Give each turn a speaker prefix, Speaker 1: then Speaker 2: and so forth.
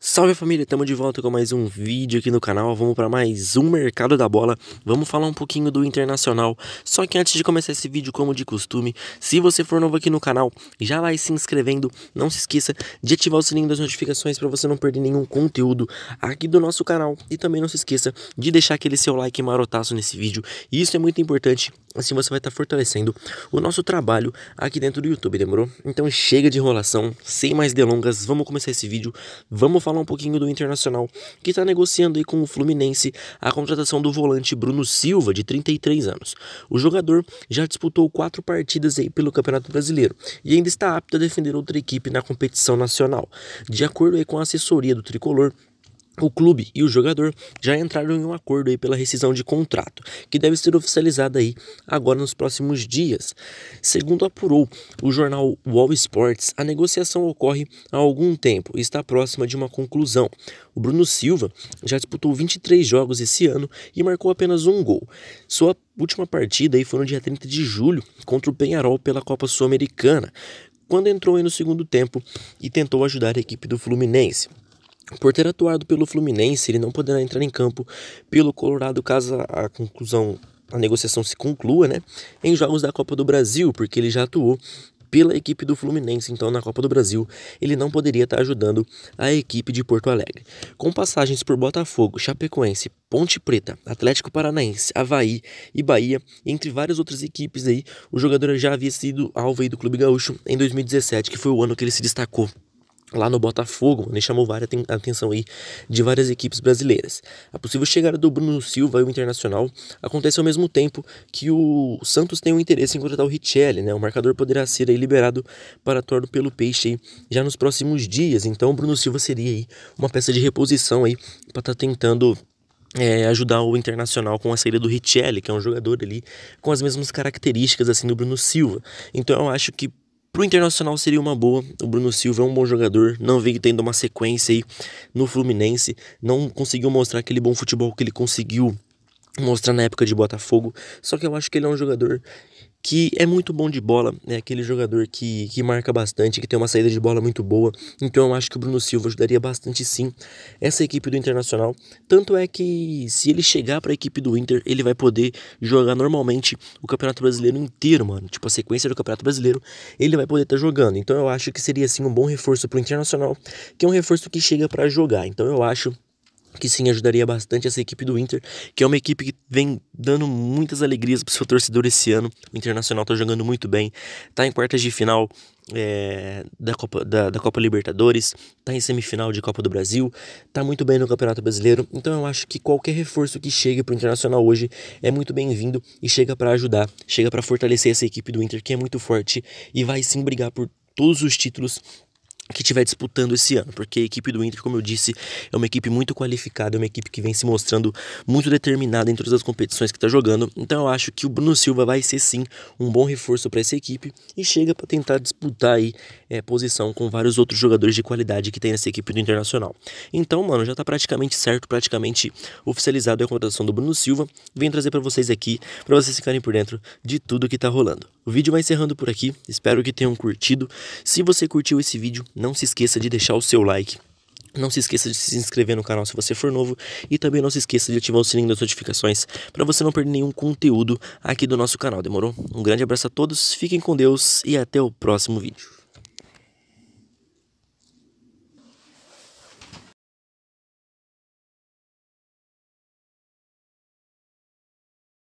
Speaker 1: Salve família, estamos de volta com mais um vídeo aqui no canal. Vamos para mais um mercado da bola. Vamos falar um pouquinho do internacional. Só que antes de começar esse vídeo, como de costume, se você for novo aqui no canal, já vai se inscrevendo. Não se esqueça de ativar o sininho das notificações para você não perder nenhum conteúdo aqui do nosso canal. E também não se esqueça de deixar aquele seu like marotaço nesse vídeo. Isso é muito importante. Assim você vai estar tá fortalecendo o nosso trabalho aqui dentro do YouTube, demorou? Então chega de enrolação, sem mais delongas, vamos começar esse vídeo. Vamos falar um pouquinho do Internacional, que está negociando aí com o Fluminense a contratação do volante Bruno Silva, de 33 anos. O jogador já disputou quatro partidas aí pelo Campeonato Brasileiro e ainda está apto a defender outra equipe na competição nacional. De acordo aí com a assessoria do tricolor, o clube e o jogador já entraram em um acordo aí pela rescisão de contrato, que deve ser oficializada aí agora nos próximos dias. Segundo apurou o jornal Wall Sports, a negociação ocorre há algum tempo e está próxima de uma conclusão. O Bruno Silva já disputou 23 jogos esse ano e marcou apenas um gol. Sua última partida aí foi no dia 30 de julho contra o Penharol pela Copa Sul-Americana, quando entrou no segundo tempo e tentou ajudar a equipe do Fluminense. Por ter atuado pelo Fluminense, ele não poderá entrar em campo pelo Colorado caso a conclusão, a negociação se conclua, né? Em jogos da Copa do Brasil, porque ele já atuou pela equipe do Fluminense, então na Copa do Brasil ele não poderia estar ajudando a equipe de Porto Alegre. Com passagens por Botafogo, Chapecoense, Ponte Preta, Atlético Paranaense, Havaí e Bahia, entre várias outras equipes aí, o jogador já havia sido alvo do Clube Gaúcho em 2017, que foi o ano que ele se destacou lá no Botafogo, ele chamou várias atenção aí de várias equipes brasileiras. A possível chegada do Bruno Silva e o Internacional acontece ao mesmo tempo que o Santos tem um interesse em contratar o Richelli, né? O marcador poderá ser aí liberado para torno pelo Peixe aí, já nos próximos dias. Então, o Bruno Silva seria aí uma peça de reposição aí para estar tá tentando é, ajudar o Internacional com a saída do Richelli, que é um jogador ali com as mesmas características assim do Bruno Silva. Então eu acho que Pro Internacional seria uma boa. O Bruno Silva é um bom jogador. Não que tendo uma sequência aí no Fluminense. Não conseguiu mostrar aquele bom futebol que ele conseguiu mostrar na época de Botafogo. Só que eu acho que ele é um jogador que é muito bom de bola, é aquele jogador que, que marca bastante, que tem uma saída de bola muito boa. Então eu acho que o Bruno Silva ajudaria bastante sim essa equipe do Internacional. Tanto é que se ele chegar para a equipe do Inter, ele vai poder jogar normalmente o Campeonato Brasileiro inteiro, mano. Tipo a sequência do Campeonato Brasileiro, ele vai poder estar tá jogando. Então eu acho que seria assim um bom reforço para o Internacional, que é um reforço que chega para jogar. Então eu acho que sim ajudaria bastante essa equipe do Inter, que é uma equipe que vem dando muitas alegrias para o seu torcedor esse ano. O Internacional está jogando muito bem, está em quartas de final é, da, Copa, da, da, Copa Libertadores, está em semifinal de Copa do Brasil, está muito bem no Campeonato Brasileiro. Então eu acho que qualquer reforço que chegue para o Internacional hoje é muito bem-vindo e chega para ajudar, chega para fortalecer essa equipe do Inter que é muito forte e vai sim brigar por todos os títulos que estiver disputando esse ano, porque a equipe do Inter, como eu disse, é uma equipe muito qualificada, é uma equipe que vem se mostrando muito determinada em todas as competições que está jogando. Então eu acho que o Bruno Silva vai ser sim um bom reforço para essa equipe e chega para tentar disputar aí é, posição com vários outros jogadores de qualidade que tem nessa equipe do Internacional. Então, mano, já está praticamente certo, praticamente oficializado a contratação do Bruno Silva. Vem trazer para vocês aqui para vocês ficarem por dentro de tudo que está rolando. O vídeo vai encerrando por aqui, espero que tenham curtido. Se você curtiu esse vídeo, não se esqueça de deixar o seu like. Não se esqueça de se inscrever no canal se você for novo e também não se esqueça de ativar o sininho das notificações para você não perder nenhum conteúdo aqui do nosso canal, demorou? Um grande abraço a todos, fiquem com Deus e até o próximo vídeo.